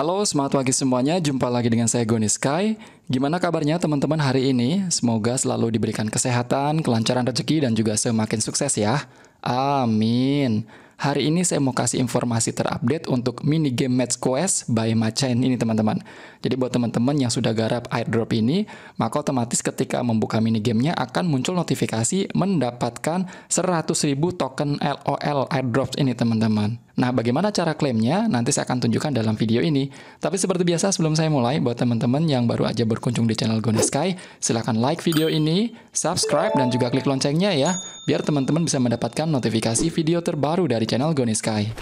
Halo, semangat pagi semuanya. Jumpa lagi dengan saya Goni Sky. Gimana kabarnya teman-teman hari ini? Semoga selalu diberikan kesehatan, kelancaran rezeki, dan juga semakin sukses ya. Amin. Hari ini saya mau kasih informasi terupdate untuk mini game Match Quest by Machain ini teman-teman. Jadi buat teman-teman yang sudah garap airdrop ini, maka otomatis ketika membuka mini gamenya akan muncul notifikasi mendapatkan 100.000 token LOL airdrops ini teman-teman. Nah, bagaimana cara klaimnya? Nanti saya akan tunjukkan dalam video ini. Tapi seperti biasa, sebelum saya mulai, buat teman-teman yang baru aja berkunjung di channel Goni Sky, silahkan like video ini, subscribe, dan juga klik loncengnya ya, biar teman-teman bisa mendapatkan notifikasi video terbaru dari channel Goni Sky.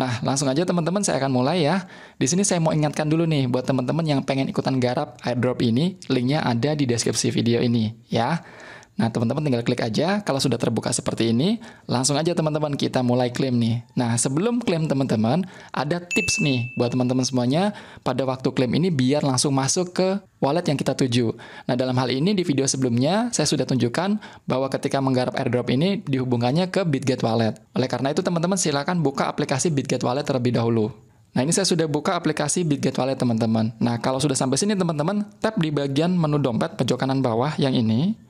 Nah, langsung aja teman-teman saya akan mulai ya. Di sini saya mau ingatkan dulu nih buat teman-teman yang pengen ikutan garap airdrop ini, linknya ada di deskripsi video ini ya. Nah, teman-teman tinggal klik aja. Kalau sudah terbuka seperti ini, langsung aja teman-teman kita mulai klaim nih. Nah, sebelum klaim teman-teman, ada tips nih buat teman-teman semuanya pada waktu klaim ini biar langsung masuk ke wallet yang kita tuju. Nah, dalam hal ini di video sebelumnya saya sudah tunjukkan bahwa ketika menggarap airdrop ini dihubungkannya ke Bitget Wallet. Oleh karena itu, teman-teman silakan buka aplikasi Bitget Wallet terlebih dahulu. Nah, ini saya sudah buka aplikasi Bitget Wallet, teman-teman. Nah, kalau sudah sampai sini, teman-teman, tap di bagian menu dompet pojok kanan bawah yang ini.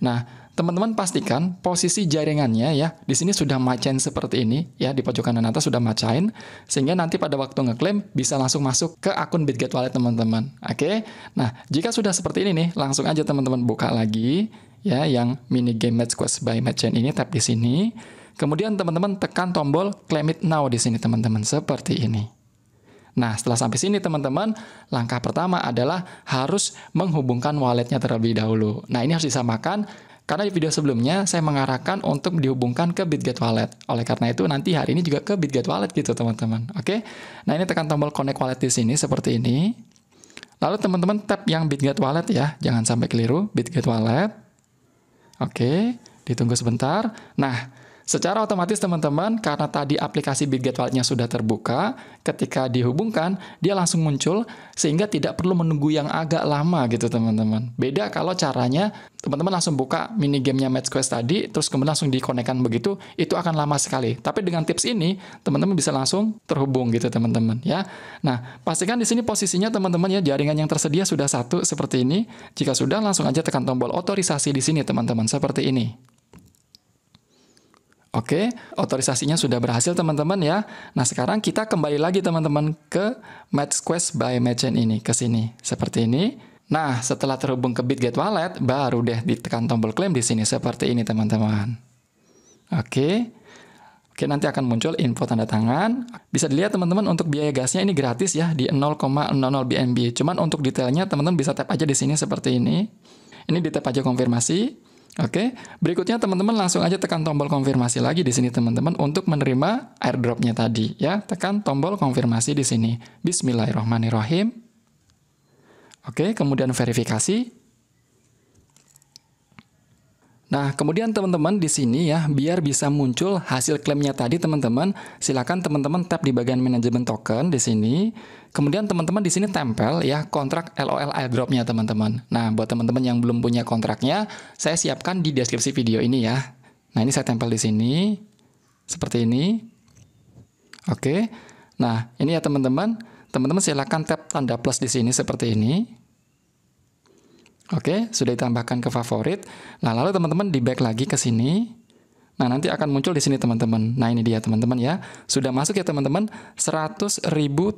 Nah, teman-teman pastikan posisi jaringannya ya. Di sini sudah macain seperti ini ya, di pojok kanan atas sudah macain sehingga nanti pada waktu ngeklaim bisa langsung masuk ke akun Bitget Wallet teman-teman. Oke. Nah, jika sudah seperti ini nih, langsung aja teman-teman buka lagi ya yang mini game Match Quest by Matchen ini tap di sini. Kemudian teman-teman tekan tombol claim it now di sini teman-teman seperti ini. Nah, setelah sampai sini teman-teman, langkah pertama adalah harus menghubungkan walletnya terlebih dahulu. Nah, ini harus disamakan karena di video sebelumnya saya mengarahkan untuk dihubungkan ke Bitget Wallet. Oleh karena itu nanti hari ini juga ke Bitget Wallet gitu teman-teman. Oke. Nah, ini tekan tombol connect wallet di sini seperti ini. Lalu teman-teman tap yang Bitget Wallet ya, jangan sampai keliru, Bitget Wallet. Oke, ditunggu sebentar. Nah, Secara otomatis teman-teman, karena tadi aplikasi Bitget Wallet-nya sudah terbuka, ketika dihubungkan, dia langsung muncul sehingga tidak perlu menunggu yang agak lama gitu teman-teman. Beda kalau caranya teman-teman langsung buka mini gamenya Match Quest tadi, terus kemudian langsung dikonekkan begitu, itu akan lama sekali. Tapi dengan tips ini, teman-teman bisa langsung terhubung gitu teman-teman ya. Nah, pastikan di sini posisinya teman-teman ya jaringan yang tersedia sudah satu seperti ini. Jika sudah, langsung aja tekan tombol otorisasi di sini teman-teman, seperti ini. Oke, otorisasinya sudah berhasil teman-teman ya. Nah, sekarang kita kembali lagi teman-teman ke Match Quest by Merchant ini, ke sini. Seperti ini. Nah, setelah terhubung ke BitGet Wallet, baru deh ditekan tombol claim di sini seperti ini teman-teman. Oke. Oke, nanti akan muncul info tanda tangan. Bisa dilihat teman-teman untuk biaya gasnya ini gratis ya di 0,00 BNB. Cuman untuk detailnya teman-teman bisa tap aja di sini seperti ini. Ini di tap aja konfirmasi. Oke, okay? berikutnya teman-teman langsung aja tekan tombol konfirmasi lagi di sini teman-teman untuk menerima airdropnya tadi ya. Tekan tombol konfirmasi di sini. Bismillahirrahmanirrahim. Oke, okay, kemudian verifikasi. Nah, kemudian teman-teman di sini ya, biar bisa muncul hasil klaimnya tadi teman-teman, silakan teman-teman tap di bagian manajemen token di sini. Kemudian teman-teman di sini tempel ya kontrak LOL airdropnya teman-teman. Nah, buat teman-teman yang belum punya kontraknya, saya siapkan di deskripsi video ini ya. Nah, ini saya tempel di sini. Seperti ini. Oke. Nah, ini ya teman-teman. Teman-teman silakan tap tanda plus di sini seperti ini. Oke, sudah ditambahkan ke favorit. Nah, lalu teman-teman di back lagi ke sini. Nah, nanti akan muncul di sini teman-teman. Nah, ini dia teman-teman ya. Sudah masuk ya teman-teman 100.000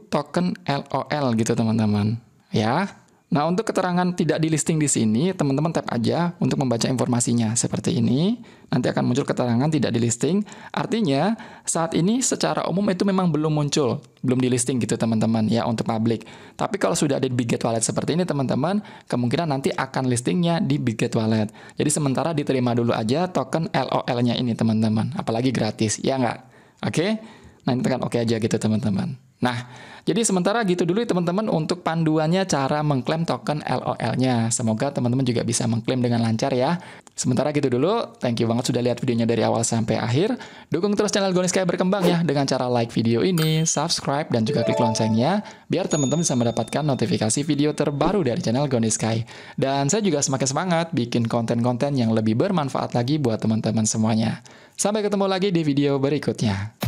token LOL gitu teman-teman. Ya. Nah, untuk keterangan tidak di listing di sini, teman-teman tap aja untuk membaca informasinya seperti ini. Nanti akan muncul keterangan tidak di listing. Artinya, saat ini secara umum itu memang belum muncul, belum di listing gitu teman-teman ya untuk publik. Tapi kalau sudah ada di Biget Wallet seperti ini teman-teman, kemungkinan nanti akan listingnya di Biget Wallet. Jadi sementara diterima dulu aja token LOL-nya ini teman-teman, apalagi gratis, ya nggak? Oke? Nah, ini tekan oke okay aja gitu teman-teman. Nah, jadi sementara gitu dulu ya, teman-teman untuk panduannya cara mengklaim token LOL-nya. Semoga teman-teman juga bisa mengklaim dengan lancar ya. Sementara gitu dulu, thank you banget sudah lihat videonya dari awal sampai akhir. Dukung terus channel Goni Sky berkembang ya dengan cara like video ini, subscribe, dan juga klik loncengnya biar teman-teman bisa mendapatkan notifikasi video terbaru dari channel Goni Sky Dan saya juga semakin semangat bikin konten-konten yang lebih bermanfaat lagi buat teman-teman semuanya. Sampai ketemu lagi di video berikutnya.